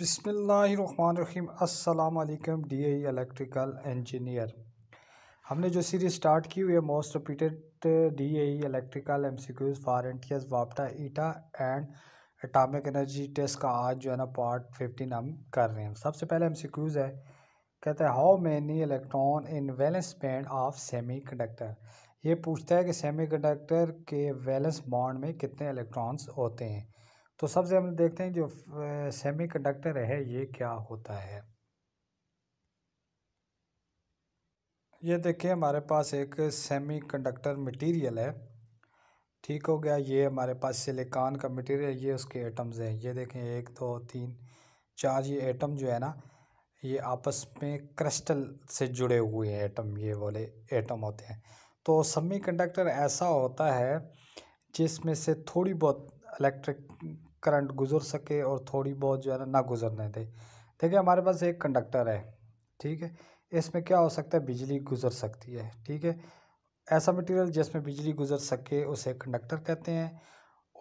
बिसमीम अल्लाम D A electrical engineer हमने जो सीरीज़ स्टार्ट की हुई है most repeated D A electrical M C Qs for N T S वापटा ETA and atomic energy test का आज जो है ना पार्ट फिफ्टीन हम कर रहे हैं सबसे पहले एम सी क्यूज़ है कहते हैं how many electron in valence band of semiconductor ये पूछता है कि सेमी कंडक्टर के वैलेंस बॉन्ड में कितने इलेक्ट्रॉन्स होते हैं तो सबसे हम देखते हैं जो सेमीकंडक्टर है ये क्या होता है ये देखिए हमारे पास एक सेमीकंडक्टर मटेरियल है ठीक हो गया ये हमारे पास सिलिकॉन का मटेरियल ये उसके एटम्स हैं ये देखें एक दो तीन चार ये एटम जो है ना ये आपस में क्रिस्टल से जुड़े हुए एटम ये वाले एटम होते हैं तो सेमीकंडक्टर ऐसा होता है जिसमें से थोड़ी बहुत इलेक्ट्रिक करंट गुजर सके और थोड़ी बहुत जो है ना ना गुजरने दे देखिए हमारे पास एक कंडक्टर है ठीक है इसमें क्या हो सकता है बिजली गुजर सकती है ठीक है ऐसा मटेरियल जिसमें बिजली गुजर सके उसे कंडक्टर कहते हैं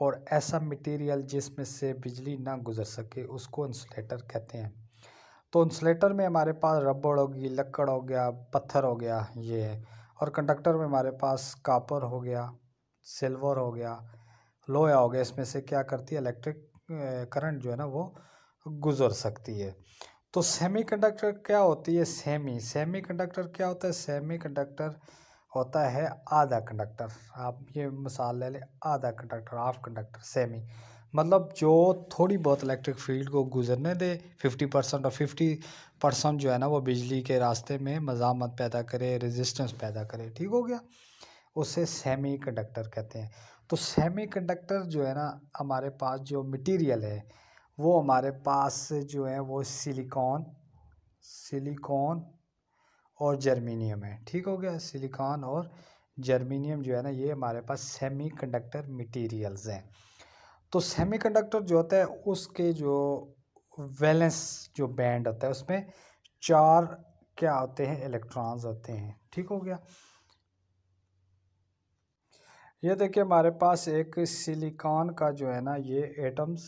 और ऐसा मटेरियल जिसमें से बिजली ना गुजर सके उसको इंसुलेटर कहते हैं तो इंसुलेटर में हमारे पास रबड़ होगी लकड़ हो गया पत्थर हो गया ये है और कंडक्टर में हमारे पास कापर हो गया सिल्वर हो गया लो या गया इसमें से क्या करती है इलेक्ट्रिक करंट जो है ना वो गुजर सकती है तो सेमीकंडक्टर क्या होती है सेमी सेमीकंडक्टर क्या होता है सेमीकंडक्टर होता है आधा कंडक्टर आप ये मिसाल ले लें आधा कंडक्टर हाफ कंडक्टर सेमी मतलब जो थोड़ी बहुत इलेक्ट्रिक फील्ड को गुजरने दे फिफ्टी परसेंट और फिफ्टी परसेंट जो है ना वो बिजली के रास्ते में मजामत पैदा करे रेजिस्टेंस पैदा करे ठीक हो गया उसे सेमी कंडक्टर कहते हैं तो सेमीकंडक्टर जो है ना हमारे पास जो मटेरियल है वो हमारे पास जो है वो सिलिकॉन सिलिकॉन और जर्मीनियम है ठीक हो गया सिलिकॉन और जर्मीनियम जो है ना ये हमारे पास सेमीकंडक्टर मटेरियल्स हैं तो सेमीकंडक्टर जो होता है उसके जो वैलेंस जो बैंड होता है उसमें चार क्या होते हैं इलेक्ट्रॉन्स होते हैं ठीक हो गया ये देखिए हमारे पास एक सिलिकॉन का जो है ना ये एटम्स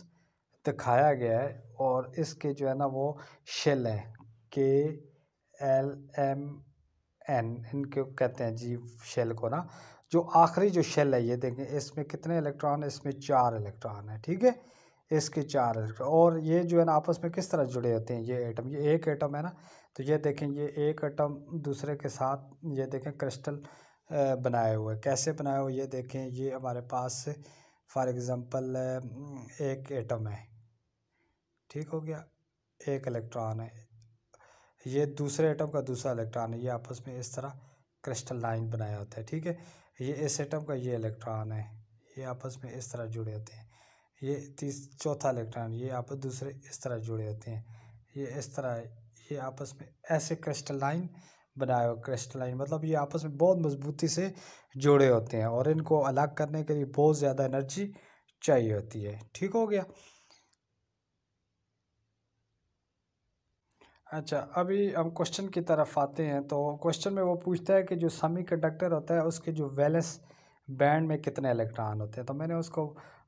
दिखाया गया है और इसके जो है ना वो शेल है के एल एम एन इनको कहते हैं जी शेल को ना जो आखिरी जो शेल है ये देखें इसमें कितने इलेक्ट्रॉन है इसमें चार इलेक्ट्रॉन है ठीक है इसके चार इलेक्ट्रॉन और ये जो है ना आपस में किस तरह जुड़े होते हैं ये एटम ये एक एटम है ना तो ये देखें ये एक एटम दूसरे के साथ ये देखें क्रिस्टल बनाया हुआ है कैसे बनाया हुआ ये देखें ये हमारे पास फॉर एग्ज़ाम्पल एक एटम है ठीक हो गया एक इलेक्ट्रॉन है ये दूसरे एटम का दूसरा इलेक्ट्रॉन है ये आपस में इस तरह क्रिस्टल लाइन बनाया होता है ठीक है ये इस एटम का ये इलेक्ट्रॉन है ये आपस में इस तरह जुड़े होते हैं ये तीस चौथा इलेक्ट्रॉन ये आपस दूसरे इस तरह जुड़े होते हैं ये इस तरह ये आपस में ऐसे क्रिस्टल लाइन बनाए हो क्रिस्टलाइन मतलब ये आपस में बहुत मजबूती से जुड़े होते हैं और इनको अलग करने के लिए बहुत ज़्यादा एनर्जी चाहिए होती है ठीक हो गया अच्छा अभी हम क्वेश्चन की तरफ आते हैं तो क्वेश्चन में वो पूछता है कि जो सेमी कंडक्टर होता है उसके जो वैलेंस बैंड में कितने इलेक्ट्रॉन होते हैं तो मैंने उसको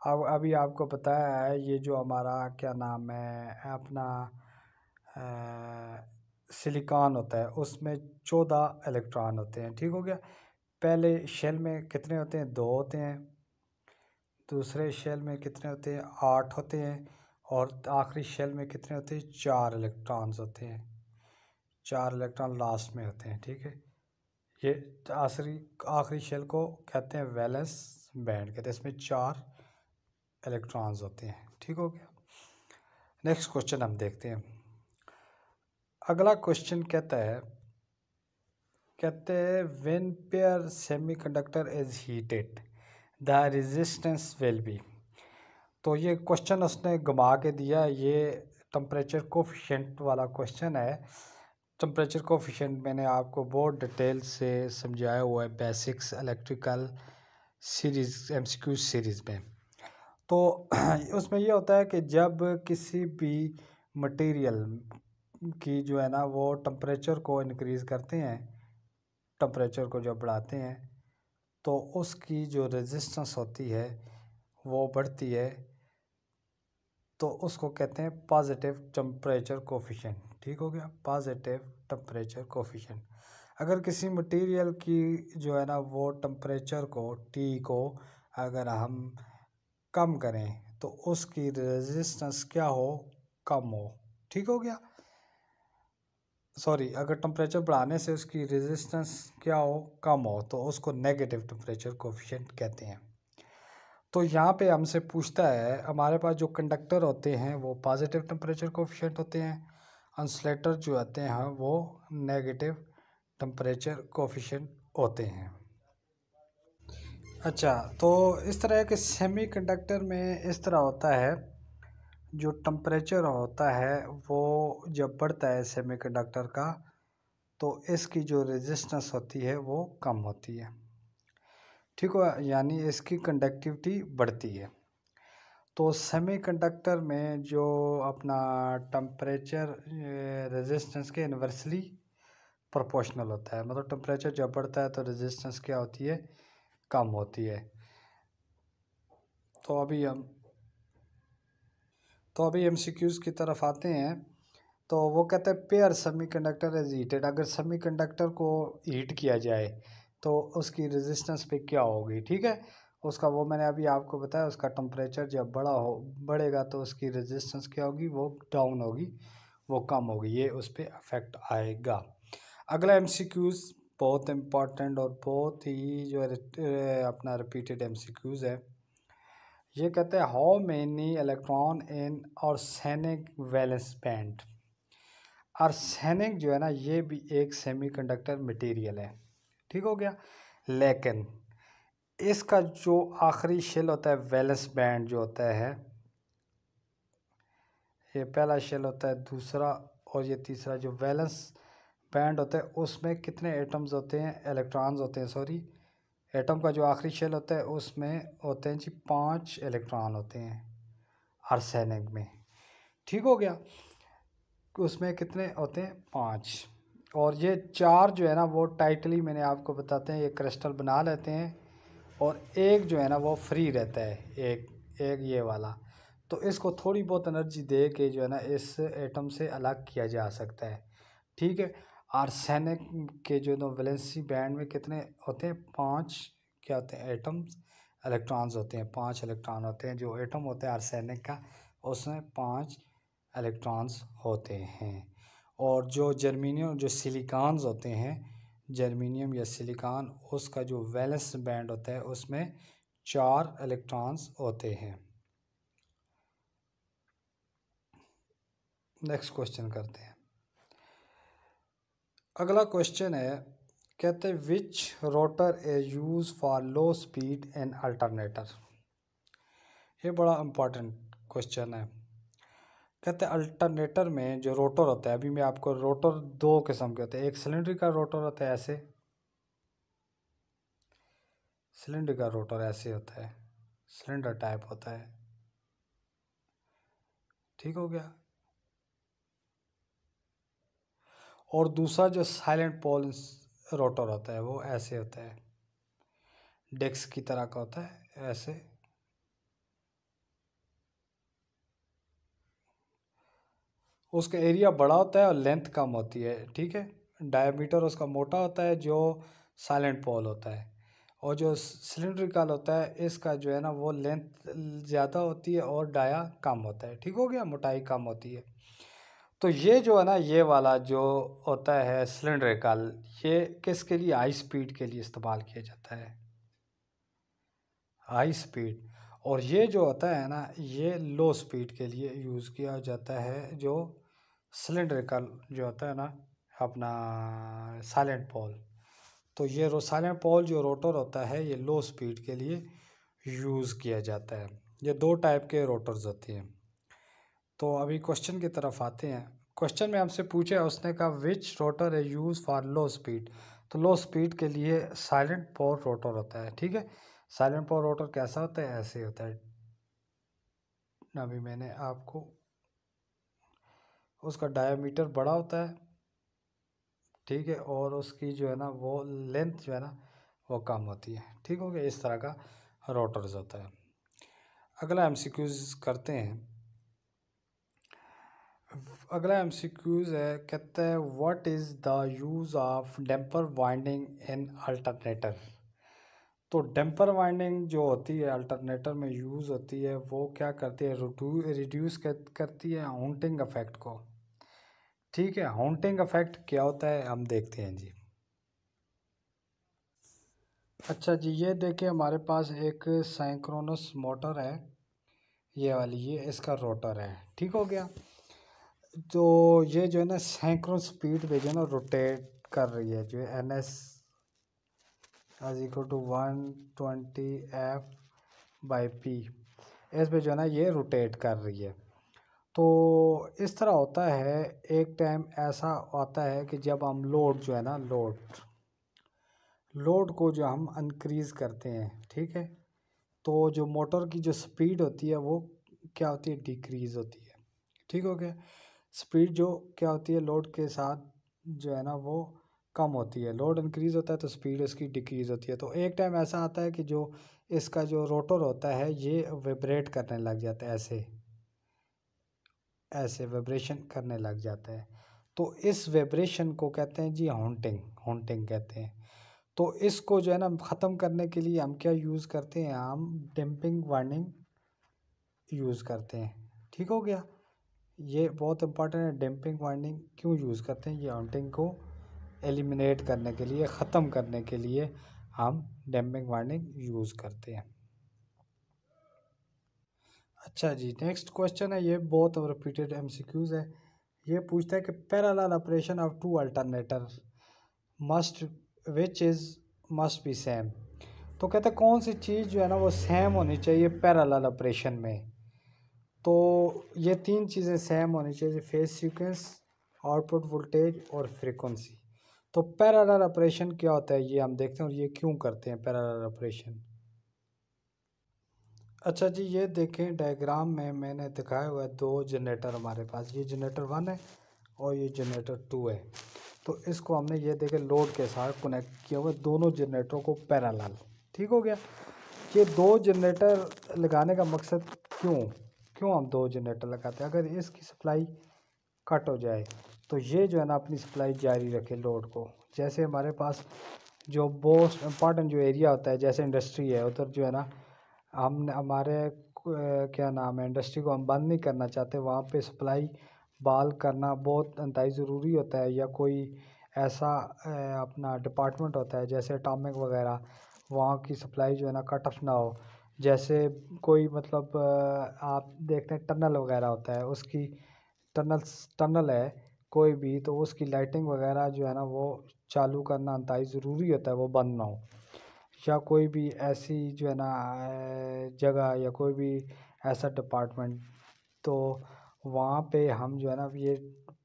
अब अभी आपको बताया है ये जो हमारा क्या नाम है अपना आ, सिलिकॉन होता है उसमें चौदह इलेक्ट्रॉन होते हैं ठीक हो गया पहले शेल में कितने होते हैं दो होते हैं दूसरे शेल में कितने होते हैं आठ होते हैं और आखिरी शेल में कितने होते हैं चार इलेक्ट्रॉन्स होते हैं चार इलेक्ट्रॉन लास्ट में होते हैं ठीक है ये आखिरी आखिरी शेल को कहते हैं वैलेंस बैंड कहते हैं इसमें चार इलेक्ट्रॉन्स होते हैं ठीक हो गया नेक्स्ट क्वेश्चन हम देखते हैं अगला क्वेश्चन कहता है कहते हैं when pure semiconductor is heated the resistance will be तो ये क्वेश्चन उसने घुमा के दिया ये टम्परेचर कोफिशेंट वाला क्वेश्चन है टम्परेचर कोफिशेंट मैंने आपको बहुत डिटेल से समझाया हुआ है basics electrical series MCQ series में तो उसमें यह होता है कि जब किसी भी मटेरियल की जो है ना वो टम्परेचर को इनक्रीज़ करते हैं टम्परेचर को जब बढ़ाते हैं तो उसकी जो रेजिस्टेंस होती है वो बढ़ती है तो उसको कहते हैं पॉजिटिव टम्परेचर कोफिशेंट ठीक हो गया पॉजिटिव टम्परेचर कोफिशेंट अगर किसी मटेरियल की जो है ना वो टम्परेचर को टी को अगर हम कम करें तो उसकी रेजिस्टेंस क्या हो कम हो ठीक हो गया सॉरी अगर टम्परेचर बढ़ाने से उसकी रेजिस्टेंस क्या हो कम हो तो उसको नेगेटिव टम्परेचर कोफिशेंट कहते हैं तो यहाँ पे हमसे पूछता है हमारे पास जो कंडक्टर होते हैं वो पॉजिटिव टम्परेचर कोफिशेंट होते हैं अंसलेटर जो होते हैं हाँ, वो नेगेटिव टम्परेचर कोफिशेंट होते हैं अच्छा तो इस तरह के कंडक्टर में इस तरह होता है जो टम्परेचर होता है वो जब बढ़ता है सेमीकंडक्टर का तो इसकी जो रेजिस्टेंस होती है वो कम होती है ठीक हो यानी इसकी कंडक्टिविटी बढ़ती है तो सेमीकंडक्टर में जो अपना टम्परेचर रेजिस्टेंस के इन्वर्सली प्रोपोर्शनल होता है मतलब टम्परेचर जब बढ़ता है तो रेजिस्टेंस क्या होती है कम होती है तो अभी हम तो अभी एम की तरफ आते हैं तो वो कहते हैं pure semiconductor is heated अगर सेमी कंडक्टर को हीट किया जाए तो उसकी रेजिस्टेंस पे क्या होगी ठीक है उसका वो मैंने अभी आपको बताया उसका टम्परेचर जब बड़ा हो बढ़ेगा तो उसकी रेजिस्टेंस क्या होगी वो डाउन होगी वो कम होगी ये उस पर अफेक्ट आएगा अगला एम बहुत इम्पॉर्टेंट और बहुत ही जो अपना रिपीटेड एम है ये कहते हैं how many electron in arsenic valence band arsenic जो है ना ये भी एक सेमीकंडक्टर मटेरियल है ठीक हो गया लेकिन इसका जो आखिरी शेल होता है वैलेंस बैंड जो होता है ये पहला शेल होता है दूसरा और ये तीसरा जो वैलेंस बैंड होता है उसमें कितने एटम्स होते हैं इलेक्ट्रॉन्स होते हैं सॉरी एटम का जो आखिरी शेल होता है उसमें होते हैं जी पाँच इलेक्ट्रॉन होते हैं आर्सेनिक में ठीक हो गया उसमें कितने होते हैं पाँच और ये चार जो है ना वो टाइटली मैंने आपको बताते हैं ये क्रिस्टल बना लेते हैं और एक जो है ना वो फ्री रहता है एक एक ये वाला तो इसको थोड़ी बहुत एनर्जी दे के जो है ना इस एटम से अलग किया जा सकता है ठीक है आर्सेनिक के जो ना वैलेंसी बैंड में कितने होते हैं पाँच क्या होते हैं एटम्स इलेक्ट्रॉन्स होते हैं पाँच इलेक्ट्रॉन होते हैं जो एटम होते हैं आर्सेनिक का उसमें पाँच इलेक्ट्रॉन्स होते हैं और जो जर्मीनियम जो सिलिकॉन्स होते हैं जर्मीनियम या सिलिकॉन उसका जो वैलेंस बैंड होता है उसमें चार इलेक्ट्रॉन्स होते हैं नेक्स्ट क्वेश्चन करते हैं अगला क्वेश्चन है कहते which rotor a use for low speed and alternator ये बड़ा इम्पॉर्टेंट क्वेश्चन है कहते अल्टरनेटर में जो रोटर होता है अभी मैं आपको रोटर दो किस्म के होते हैं एक सिलेंडर का रोटर होता है ऐसे सिलेंडर का रोटर ऐसे होता है सिलेंडर टाइप होता है ठीक हो गया और दूसरा जो साइलेंट पोल रोटर होता है वो ऐसे होता है डेक्स की तरह का होता है ऐसे उसका एरिया बड़ा होता है और लेंथ कम होती है ठीक है डायमीटर उसका मोटा होता है जो साइलेंट पोल होता है और जो सिलेंड्रिकल होता है इसका जो है ना वो लेंथ ज़्यादा होती है और डाया कम होता है ठीक हो गया मोटाई कम होती है तो ये जो है ना ये वाला जो होता है सिलेंडर कल ये किसके लिए हाई स्पीड के लिए इस्तेमाल किया जाता है हाई स्पीड और ये जो होता है ना ये लो स्पीड के लिए यूज़ किया जाता है जो सिलेंडर कल जो होता है ना अपना साइलेंट पॉल तो ये रो साइलेंट पॉल जो रोटर होता है ये लो स्पीड के लिए यूज़ किया जाता है ये दो टाइप के रोटर्स होते हैं तो अभी क्वेश्चन की तरफ आते हैं क्वेश्चन में हमसे पूछे उसने कहा विच रोटर है यूज़ फॉर लो स्पीड तो लो स्पीड के लिए साइलेंट पावर रोटर होता है ठीक है साइलेंट पावर रोटर कैसा होता है ऐसे होता है अभी मैंने आपको उसका डायमीटर बड़ा होता है ठीक है और उसकी जो है ना वो लेंथ जो है ना वो कम होती है ठीक हो गया इस तरह का रोटर्स होता है अगला एम करते हैं अगला एम सी क्यूज़ है कहते हैं what is the use of damper winding in alternator तो डैम्पर वाइंडिंग जो होती है अल्टरनेटर में यूज़ होती है वो क्या करती है रिड्यूस करती है हॉन्टिंग अफेक्ट को ठीक है हॉन्टिंग अफेक्ट क्या होता है हम देखते हैं जी अच्छा जी ये देखिए हमारे पास एक साइक्रोनस मोटर है ये वाली ये इसका रोटर है ठीक हो गया तो ये जो है ना सैकड़ों स्पीड पे जो है ना रोटेट कर रही है जो N S is equal to one twenty F by P इस पे जो है ना ये रोटेट कर रही है तो इस तरह होता है एक टाइम ऐसा आता है कि जब हम लोड जो है ना लोड लोड को जो हम इनक्रीज़ करते हैं ठीक है तो जो मोटर की जो स्पीड होती है वो क्या होती है डिक्रीज़ होती है ठीक हो गया स्पीड जो क्या होती है लोड के साथ जो है ना वो कम होती है लोड इंक्रीज़ होता है तो स्पीड उसकी डिक्रीज़ होती है तो एक टाइम ऐसा आता है कि जो इसका जो रोटर होता है ये वाइब्रेट करने लग जाता है ऐसे ऐसे वाइब्रेशन करने लग जाता है तो इस वाइब्रेशन को कहते हैं जी हॉन्टिंग हॉन्टिंग कहते हैं तो इसको जो है ना ख़त्म करने के लिए हम क्या यूज़ करते हैं हम डिम्पिंग वार्निंग यूज़ करते हैं ठीक हो गया ये बहुत इंपॉर्टेंट है डैम्पिंग वार्निंग क्यों यूज़ करते हैं ये आउटिंग को एलिमिनेट करने के लिए ख़त्म करने के लिए हम डैम्पिंग वार्निंग यूज़ करते हैं अच्छा जी नेक्स्ट क्वेश्चन है ये बहुत रिपीटेड एमसीक्यूज है ये पूछता है कि parallel operation of two alternator must which is must be same तो कहते हैं कौन सी चीज़ जो है ना वो सेम होनी चाहिए पैराल ऑपरेशन में तो ये तीन चीज़ें सेम होनी चाहिए फेस सीक्वेंस आउटपुट वोल्टेज और फ्रीक्वेंसी तो पैरेलल ऑपरेशन क्या होता है ये हम देखते हैं और ये क्यों करते हैं पैरेलल ऑपरेशन अच्छा जी ये देखें डायग्राम में मैंने दिखाया हुआ है दो जनरेटर हमारे पास ये जनरेटर वन है और ये जनरेटर टू है तो इसको हमने ये देखें लोड के साथ कनेक्ट किया हुआ दोनों जनरेटरों को पैरेलल ठीक हो गया ये दो जनरेटर लगाने का मकसद क्यों क्यों हम दो जनरेटर लगाते हैं अगर इसकी सप्लाई कट हो जाए तो ये जो है ना अपनी सप्लाई जारी रखे लोड को जैसे हमारे पास जो मोस्ट इम्पॉर्टेंट जो एरिया होता है जैसे इंडस्ट्री है उधर जो है ना हम हमारे क्या नाम है इंडस्ट्री को हम बंद नहीं करना चाहते वहाँ पे सप्लाई बाल करना बहुत अंतई ज़रूरी होता है या कोई ऐसा अपना डिपार्टमेंट होता है जैसे अटामिक वगैरह वहाँ की सप्लाई जो है ना कट ऑफ ना हो जैसे कोई मतलब आप देखते हैं टनल वगैरह होता है उसकी टनल्स टनल है कोई भी तो उसकी लाइटिंग वगैरह जो है ना वो चालू करना इंतहाई ज़रूरी होता है वो बंद ना हो या कोई भी ऐसी जो है ना जगह या कोई भी ऐसा डिपार्टमेंट तो वहाँ पे हम जो है ना ये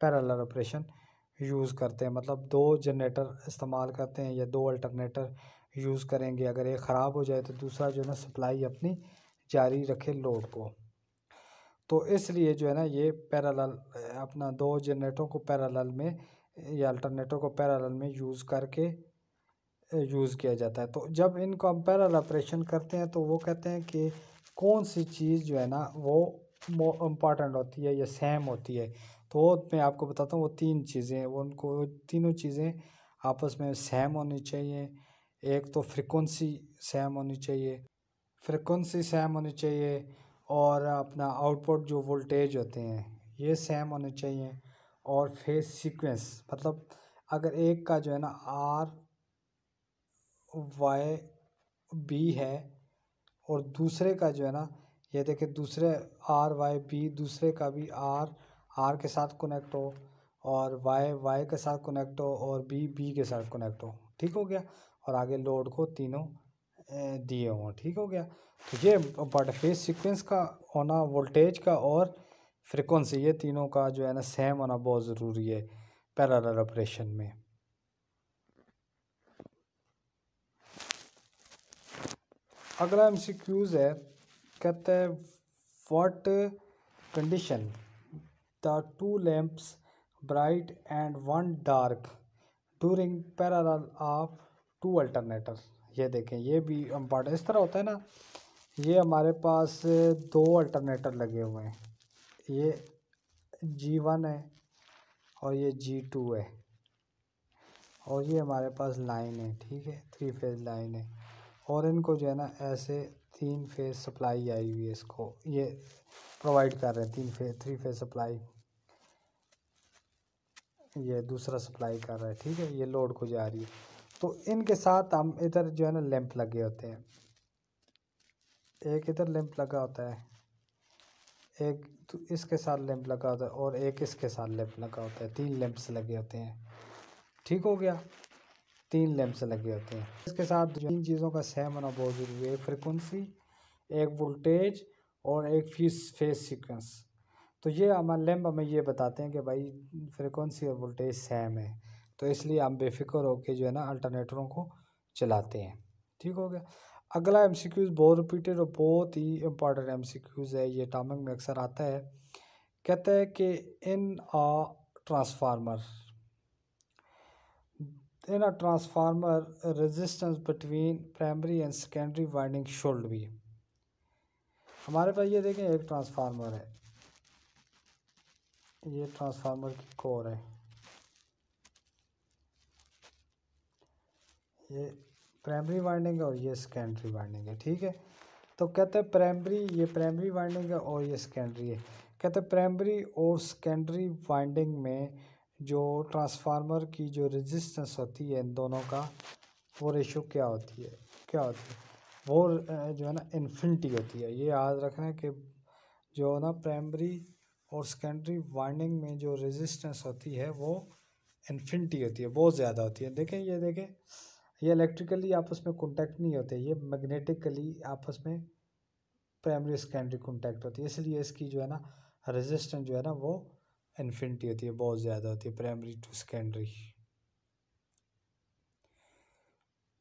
पैरेलल ऑपरेशन यूज़ करते हैं मतलब दो जनरेटर इस्तेमाल करते हैं या दो अल्टरनेटर यूज़ करेंगे अगर एक ख़राब हो जाए तो दूसरा जो है ना सप्लाई अपनी जारी रखे लोड को तो इसलिए जो है ना ये पैराल अपना दो जनरेटरों को पैराल में या अल्टरनेटर को पैराल में यूज़ करके यूज़ किया जाता है तो जब इनको हम पैराल ऑपरेशन करते हैं तो वो कहते हैं कि कौन सी चीज़ जो है ना वो इम्पॉर्टेंट होती है या सेम होती है तो मैं आपको बताता हूँ वो तीन चीज़ें उनको तीनों चीज़ें आपस में सेम होनी चाहिए एक तो फ्रिक्वेंसी सेम होनी चाहिए फ्रिक्वेंसी सेम होनी चाहिए और अपना आउटपुट जो वोल्टेज होते हैं ये सेम होने चाहिए और फेस सीक्वेंस मतलब अगर एक का जो है ना आर वाई बी है और दूसरे का जो है ना ये देखें दूसरे आर वाई बी दूसरे का भी आर आर के साथ कनेक्ट हो और वाई वाई के साथ कनेक्ट हो और बी बी के साथ कनेक्ट हो ठीक हो गया और आगे लोड को तीनों दिए हों ठीक हो गया तो ये फेस सिक्वेंस का होना वोल्टेज का और फ्रिक्वेंसी ये तीनों का जो है ना सेम होना बहुत ज़रूरी है पैरल ऑपरेशन में अगला एम सी क्यूज़ है कहते हैं what condition the two lamps bright and one dark during parallel of two alternator ये देखें ये भी इम्पॉर्टेंट इस तरह होता है ना ये हमारे पास दो अल्टरनेटर लगे हुए हैं ये जी वन है और ये जी टू है और ये हमारे पास लाइन है ठीक है थ्री फेज लाइन है और इनको जो है ना ऐसे तीन फेज सप्लाई आई हुई है इसको ये प्रोवाइड कर रहे हैं तीन फेज थ्री फेज सप्लाई ये दूसरा सप्लाई कर रहा है ठीक है ये लोड को जा रही है तो इनके साथ हम इधर जो है ना लैंप लगे होते हैं एक इधर लैंप लगा होता है एक तो इसके साथ लैंप लगा होता है और एक इसके साथ लैंप लगा होता है तीन लैंप्स लगे होते हैं ठीक हो गया तीन लैंप्स लगे होते हैं इसके साथ तीन चीज़ों का सेम होना बहुत ज़रूरी है एक फ्रिक्वेंसी एक वोल्टेज और एक फीस फेस सिक्वेंस तो ये हमारे लैम्प हमें ये बताते हैं कि भाई फ्रिक्वेंसी और वोल्टेज सेम है तो इसलिए हम बेफिक्र होकर जो है ना अल्टरनेटरों को चलाते हैं ठीक हो गया अगला एम सी क्यूज़ बहुत रिपीटेड और बहुत ही इम्पॉर्टेंट एम सी क्यूज़ है ये टामक में अक्सर आता है कहता है कि in a transformer in a transformer resistance between primary and secondary winding should भी हमारे पास ये देखें एक ट्रांसफार्मर है ये ट्रांसफार्मर की कोर है ये प्राइमरी वाइंडिंग है और ये सेकेंडरी वाइंडिंग है ठीक है तो कहते हैं प्राइमरी ये प्राइमरी वाइंडिंग है और ये सेकेंडरी है कहते हैं प्राइमरी और सेकेंडरी वाइंडिंग में जो ट्रांसफार्मर की जो रेजिस्टेंस होती है इन दोनों का वो रेशो क्या होती है क्या होती है वो जो है ना इन्फिनिटी होती है ये याद रखना कि जो ना प्राइमरी और सेकेंडरी वाइंडिंग में जो रेजिस्टेंस होती है वो इन्फिनिटी होती है बहुत ज़्यादा होती है देखें ये देखें ये इलेक्ट्रिकली आपस में कॉन्टैक्ट नहीं होते ये मैग्नेटिकली आपस में प्राइमरी सेकेंडरी कॉन्टैक्ट होती है इसलिए इसकी जो है ना रेजिस्टेंस जो है ना वो इन्फिनिटी होती है बहुत ज़्यादा होती है प्राइमरी टू सेकेंडरी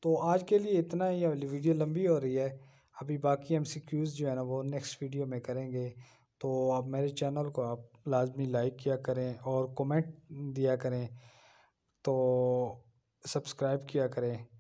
तो आज के लिए इतना ही वाली वीडियो लंबी हो रही है अभी बाकी एम जो है ना वो नेक्स्ट वीडियो में करेंगे तो आप मेरे चैनल को आप लाजमी लाइक किया करें और कमेंट दिया करें तो सब्सक्राइब किया करें